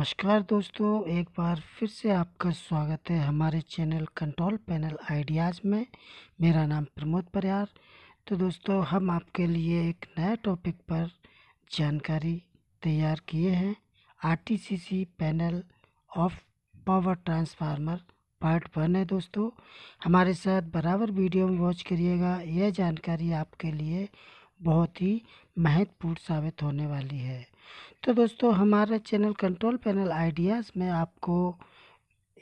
नमस्कार दोस्तों एक बार फिर से आपका स्वागत है हमारे चैनल कंट्रोल पैनल आइडियाज़ में मेरा नाम प्रमोद परियार तो दोस्तों हम आपके लिए एक नया टॉपिक पर जानकारी तैयार किए हैं RTCC panel of power transformer part one है दोस्तों हमारे साथ बराबर वीडियो में वॉच करिएगा यह जानकारी आपके लिए बहुत ही महत्वपूर्ण साबित होने वाली है तो दोस्तों हमारा चैनल कंट्रोल पैनल आइडियाज़ में आपको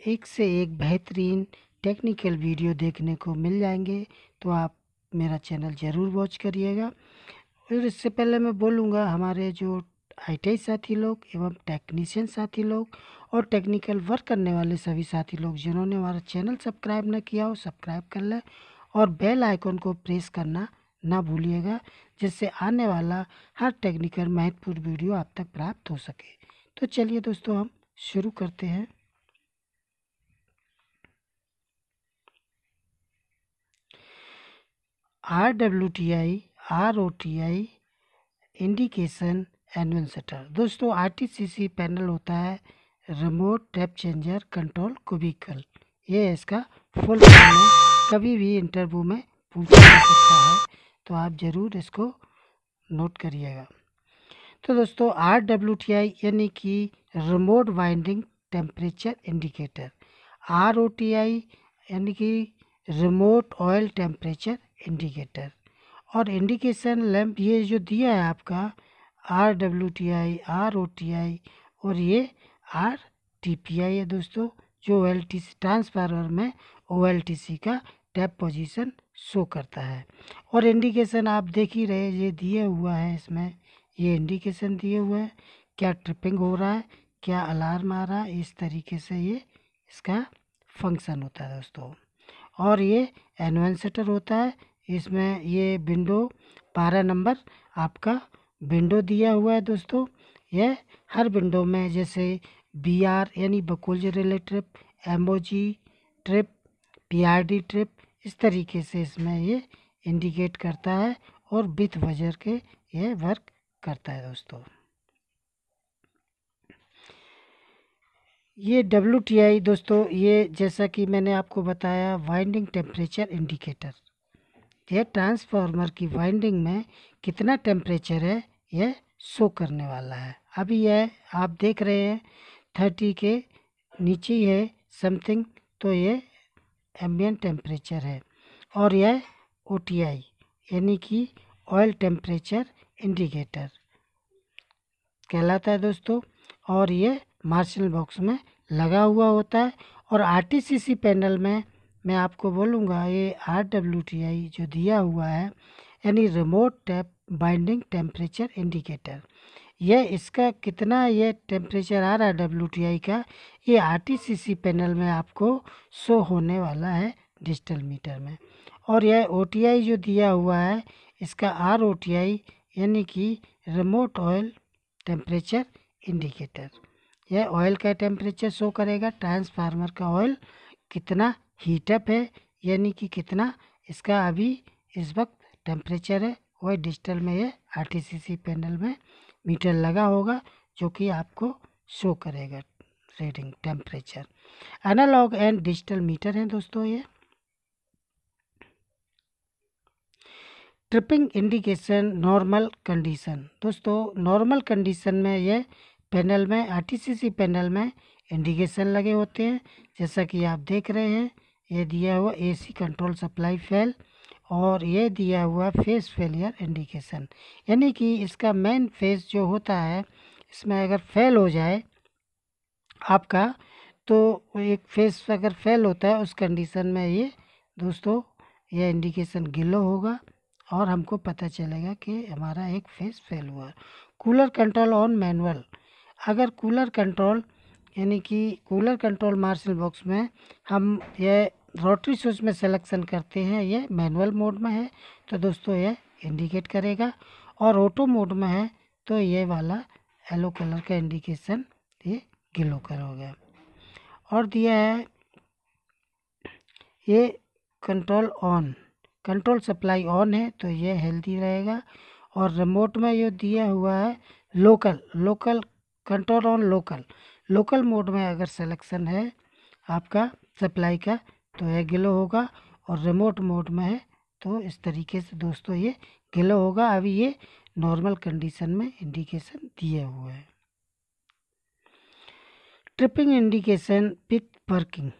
एक से एक बेहतरीन टेक्निकल वीडियो देखने को मिल जाएंगे तो आप मेरा चैनल ज़रूर वॉच करिएगा और इससे पहले मैं बोलूँगा हमारे जो आई साथी लोग एवं टेक्नीशियन साथी लोग और टेक्निकल वर्क करने वाले सभी साथी लोग जिन्होंने हमारा चैनल सब्सक्राइब न किया हो सब्सक्राइब कर लें और बेल आइकॉन को प्रेस करना ना भूलिएगा जिससे आने वाला हर टेक्निकल महत्वपूर्ण वीडियो आप तक प्राप्त हो सके तो चलिए दोस्तों हम शुरू करते हैं R W T I R O T I indication annual दोस्तों R T C C panel होता है remote tap changer control cubicle ये इसका फुल कभी भी इंटरव्यू में पूछा जा सकता है तो आप ज़रूर इसको नोट करिएगा तो दोस्तों आर डब्ल्यू टी आई यानी कि remote winding temperature indicator R O T I यानी कि रिमोट ऑयल टेम्परेचर इंडिकेटर और इंडिकेशन लैम्प ये जो दिया है आपका R W T I R O T I और ये आर टी पी आई है दोस्तों जो O L T C transformer में ओ एल टी सी का टैप पोजिशन शो करता है और इंडिकेशन आप देख ही रहे ये दिए हुआ है इसमें ये इंडिकेशन दिए हुए है क्या ट्रिपिंग हो रहा है क्या अलार्म आ रहा है इस तरीके से ये इसका फंक्शन होता है दोस्तों और ये एनवेंसेटर होता है इसमें ये विंडो बारह नंबर आपका विंडो दिया हुआ है दोस्तों यह हर विंडो में जैसे बी आर यानी बकुल relative trip trip P R D trip इस तरीके से इसमें ये इंडिकेट करता है और बिथ वजर के ये वर्क करता है दोस्तों ये डब्ल्यू टी आई दोस्तों ये जैसा कि मैंने आपको बताया वाइंडिंग टेम्परेचर इंडिकेटर यह ट्रांसफार्मर की वाइंडिंग में कितना टेम्परेचर है यह शो करने वाला है अभी यह आप देख रहे हैं थर्टी के नीचे है समथिंग तो ये एम्बियन टेम्परेचर है और यह ओ यानी कि ऑयल टेम्परेचर इंडिकेटर कहलाता है दोस्तों और ये मार्शल बॉक्स में लगा हुआ होता है और आरटीसीसी पैनल में मैं आपको बोलूँगा ये आरडब्ल्यूटीआई जो दिया हुआ है यानी remote tap winding temperature indicator ये इसका कितना ये टेम्परेचर आ रहा है डब्ल्यू का ये आरटीसीसी पैनल में आपको शो होने वाला है डिजिटल मीटर में और यह ओ जो दिया हुआ है इसका आर ओ यानी कि रिमोट ऑयल टेम्परेचर इंडिकेटर यह ऑयल का टेम्परेचर शो करेगा ट्रांसफार्मर का ऑयल कितना हीटअप है यानी कि कितना इसका अभी इस वक्त टेम्परेचर है वह डिजिटल में है आर पैनल में मीटर लगा होगा जो कि आपको शो करेगा reading temperature analog and digital meter हैं दोस्तों ये ट्रिपिंग इंडिकेशन नॉर्मल कंडीशन दोस्तों नॉर्मल कंडीशन में ये पैनल में आरटीसीसी पैनल में इंडिकेशन लगे होते हैं जैसा कि आप देख रहे हैं ये दिया हुआ एसी कंट्रोल सप्लाई फेल और ये दिया हुआ फेस फेलियर इंडिकेशन यानी कि इसका मेन फेस जो होता है इसमें अगर फेल हो जाए आपका तो एक फेस अगर फेल होता है उस कंडीशन में ये दोस्तों यह इंडिकेशन गिलो होगा और हमको पता चलेगा कि हमारा एक फेस फेल हुआ कूलर कंट्रोल ऑन मैनुअल अगर कूलर कंट्रोल यानी कि कूलर कंट्रोल मार्शल बॉक्स में हम यह रोटरी स्विच में सिलेक्शन करते हैं ये मैनुअल मोड में है तो दोस्तों ये इंडिकेट करेगा और ऑटो मोड में है तो ये वाला येलो कलर का इंडिकेशन ये ग्लो करोगे और दिया है ये control on control supply on है तो ये हेल्दी रहेगा और रिमोट में ये दिया हुआ है local local control on local local mode में अगर सिलेक्शन है आपका सप्लाई का तो यह गिलो होगा और रिमोट मोड में है तो इस तरीके से दोस्तों ये गिलो होगा अभी ये नॉर्मल कंडीशन में इंडिकेशन दिए हुए हैं ट्रिपिंग इंडिकेशन पिक वर्किंग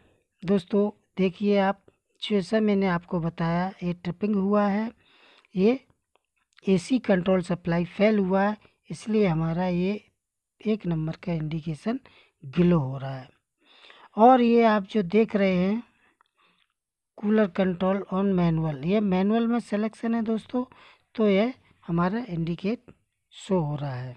दोस्तों देखिए आप जैसा मैंने आपको बताया ये ट्रिपिंग हुआ है ये एसी कंट्रोल सप्लाई फेल हुआ है इसलिए हमारा ये एक नंबर का इंडिकेशन गिलो हो रहा है और ये आप जो देख रहे हैं कूलर कंट्रोल ऑन मैनुअल ये मैनुअल में सिलेक्शन है दोस्तों तो ये हमारा इंडिकेट शो हो रहा है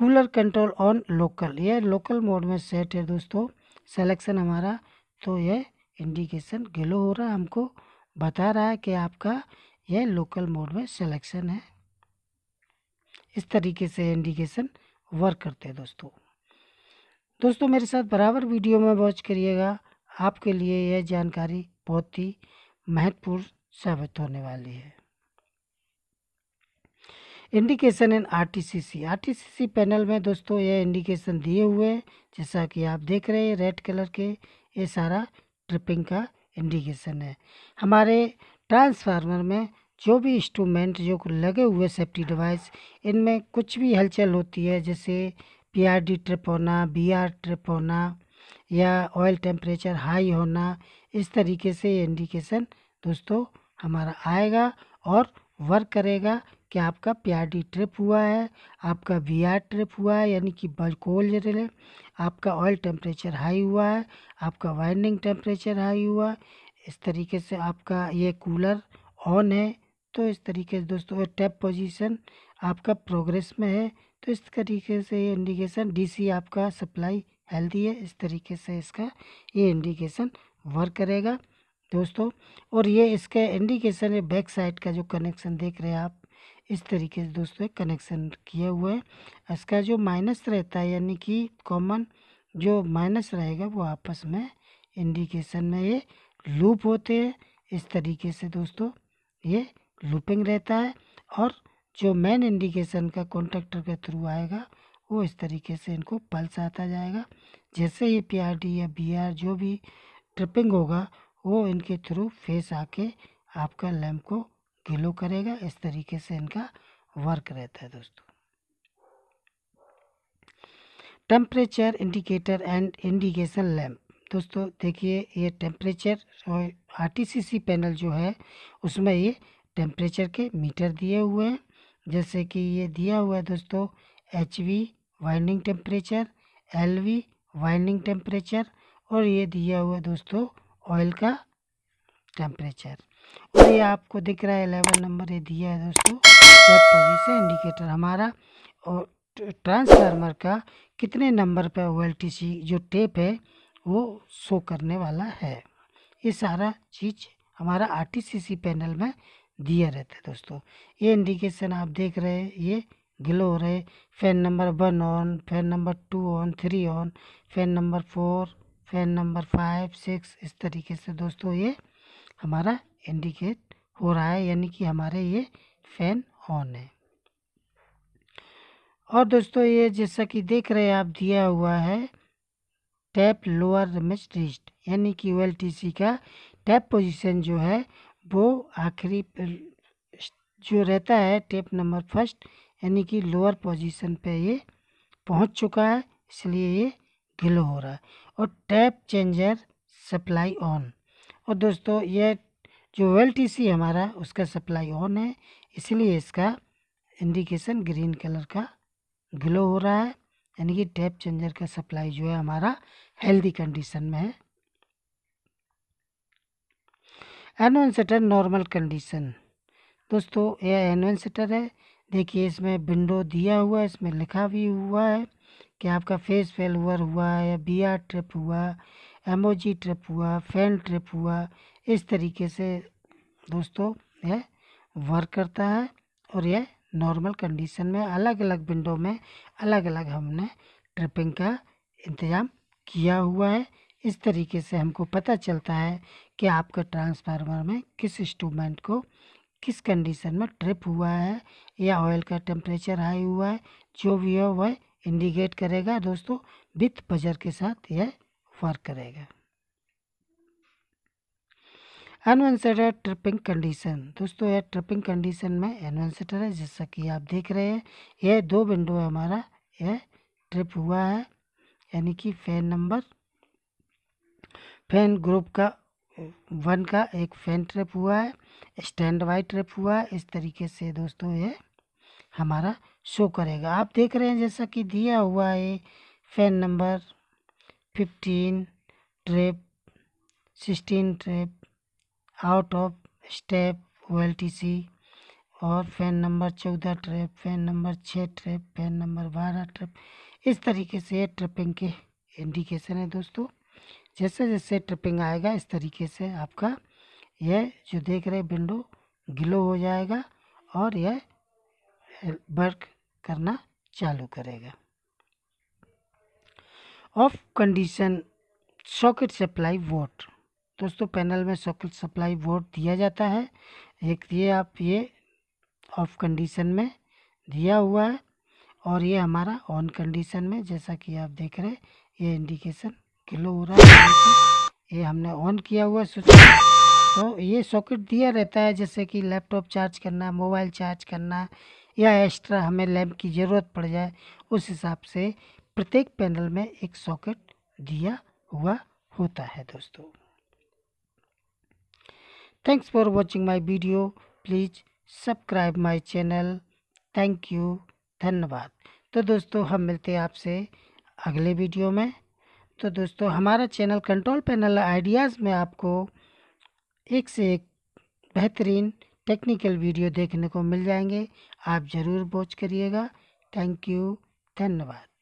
कूलर कंट्रोल ऑन लोकल ये लोकल मोड में सेट है दोस्तों सिलेक्शन हमारा तो ये इंडिकेशन गलो हो रहा है हमको बता रहा है कि आपका यह लोकल मोड में सिलेक्शन है इस तरीके से इंडिकेशन वर्क करते हैं दोस्तों दोस्तों मेरे साथ बराबर वीडियो में वॉच करिएगा आपके लिए यह जानकारी बहुत ही महत्वपूर्ण साबित होने वाली है इंडिकेशन इन आरटीसीसी आरटीसीसी पैनल में दोस्तों यह इंडिकेशन दिए हुए हैं जैसा कि आप देख रहे हैं रेड कलर के ये सारा ट्रिपिंग का इंडिकेशन है हमारे ट्रांसफार्मर में जो भी इंस्ट्रूमेंट जो लगे हुए सेफ्टी डिवाइस इनमें कुछ भी हलचल होती है जैसे पीआरडी ट्रिप होना बीआर ट्रिप होना या ऑयल टेम्परेचर हाई होना इस तरीके से ये इंडिकेशन दोस्तों हमारा आएगा और वर्क करेगा कि आपका पी ट्रिप हुआ है आपका वी ट्रिप हुआ है यानी कि कोल जरिए आपका ऑयल टेम्परेचर हाई हुआ है आपका वाइंडिंग टेम्परेचर हाई हुआ है इस तरीके से आपका ये कूलर ऑन है तो इस तरीके से दोस्तों टैप पोजीशन आपका प्रोग्रेस में है तो इस तरीके से ये इंडिकेशन डीसी आपका सप्लाई हेल्दी है इस तरीके से इसका ये इंडिकेशन वर्क करेगा दोस्तों और ये इसका इंडिकेशन है बैक साइड का जो कनेक्शन देख रहे हैं आप इस तरीके से दोस्तों कनेक्शन किए हुए हैं इसका जो माइनस रहता है यानी कि कॉमन जो माइनस रहेगा वो आपस में इंडिकेशन में ये लूप होते हैं इस तरीके से दोस्तों ये लूपिंग रहता है और जो मेन इंडिकेशन का कॉन्ट्रेक्टर के थ्रू आएगा वो इस तरीके से इनको पल्स आता जाएगा जैसे ही पी आर डी या बी आर जो भी ट्रिपिंग होगा वो इनके थ्रू फेस आके आपका लैम्प को गिलो करेगा इस तरीके से इनका वर्क रहता है दोस्तों temperature indicator and indication lamp दोस्तों देखिए ये टेम्परेचर और आरटीसीसी पैनल जो है उसमें ये टेम्परेचर के मीटर दिए हुए हैं जैसे कि ये दिया हुआ है दोस्तों H V winding temperature L V winding temperature और ये दिया हुआ दोस्तों ऑयल का टेम्परेचर और ये आपको दिख रहा है एलेवन नंबर ये दिया है दोस्तों पोजीशन इंडिकेटर हमारा और ट्रांसफार्मर का कितने नंबर पे ओ जो टेप है वो शो करने वाला है ये सारा चीज़ हमारा आर पैनल में दिया रहता है दोस्तों ये इंडिकेशन आप देख रहे हैं ये ग्लो हो रहे fan number one on fan number two on three on fan number four fan number five six इस तरीके से दोस्तों ये हमारा इंडिकेट हो रहा है यानी कि हमारे ये फैन ऑन है और दोस्तों ये जैसा कि देख रहे हैं आप दिया हुआ है टैप लोअर मिस्ट्रिस्ट यानी कि ओ का टैप पोजीशन जो है वो आखिरी जो रहता है टैप नंबर फर्स्ट यानी कि लोअर पोजीशन पे ये पहुंच चुका है इसलिए ये ग्लो हो रहा है और टैप चेंजर सप्लाई ऑन और दोस्तों ये जो वेल टी सी हमारा उसका सप्लाई ऑन है इसलिए इसका इंडिकेशन ग्रीन कलर का ग्लो हो रहा है यानी कि टैप चेंजर का सप्लाई जो है हमारा हेल्दी कंडीशन में है एनवन सेटर नॉर्मल कंडीशन दोस्तों यह एनवन सेटर है देखिए इसमें विंडो दिया हुआ है इसमें लिखा भी हुआ है कि आपका फेस फेलवर हुआ या बी आर ट्रिप हुआ एमओजी ट्रिप हुआ फैन ट्रिप हुआ इस तरीके से दोस्तों यह वर्क करता है और यह नॉर्मल कंडीशन में अलग अलग विंडो में अलग अलग हमने ट्रिपिंग का इंतज़ाम किया हुआ है इस तरीके से हमको पता चलता है कि आपका ट्रांसफार्मर में किस इंस्ट्रूमेंट को किस कंडीशन में ट्रिप हुआ है या ऑयल का टेम्परेचर हाई हुआ है जो भी है वह इंडिकेट करेगा दोस्तों विथ बजर के साथ यह वर्क करेगा एनवेंसेटर ट्रिपिंग कंडीशन दोस्तों यह ट्रिपिंग कंडीशन में एनवेंसेटर है जैसा कि आप देख रहे हैं यह दो विंडो है हमारा यह ट्रिप हुआ है यानी कि फैन नंबर फैन ग्रुप का वन का एक फैन ट्रैप हुआ है स्टैंड वाई ट्रैप हुआ है इस तरीके से दोस्तों ये हमारा शो करेगा आप देख रहे हैं जैसा कि दिया हुआ है fan number fifteen trip sixteen trip out of step ओ और फैन नंबर चौदह ट्रैप फैन नंबर छः ट्रिप फैन नंबर बारह ट्रिप इस तरीके से ट्रिपिंग के इंडिकेशन है दोस्तों जैसे जैसे ट्रिपिंग आएगा इस तरीके से आपका यह जो देख रहे विंडो ग्लो हो जाएगा और यह वर्क करना चालू करेगा off condition socket supply volt दोस्तों पैनल में सॉकेट सप्लाई वोट दिया जाता है एक ये आप ये ऑफ कंडीशन में दिया हुआ है और ये हमारा ऑन कंडीशन में जैसा कि आप देख रहे हैं ये इंडिकेशन किलो हो रहा है ये हमने ऑन किया हुआ स्विच तो ये सॉकेट दिया रहता है जैसे कि लैपटॉप चार्ज करना मोबाइल चार्ज करना या एक्स्ट्रा हमें लैम्प की ज़रूरत पड़ जाए उस हिसाब से प्रत्येक पैनल में एक सॉकेट दिया हुआ होता है दोस्तों thanks for watching my video please subscribe my channel thank you धन्यवाद तो दोस्तों हम मिलते हैं आपसे अगले वीडियो में तो दोस्तों हमारा चैनल कंट्रोल पैनल आइडियाज़ में आपको एक से एक बेहतरीन टेक्निकल वीडियो देखने को मिल जाएंगे आप ज़रूर वॉच करिएगा थैंक यू धन्यवाद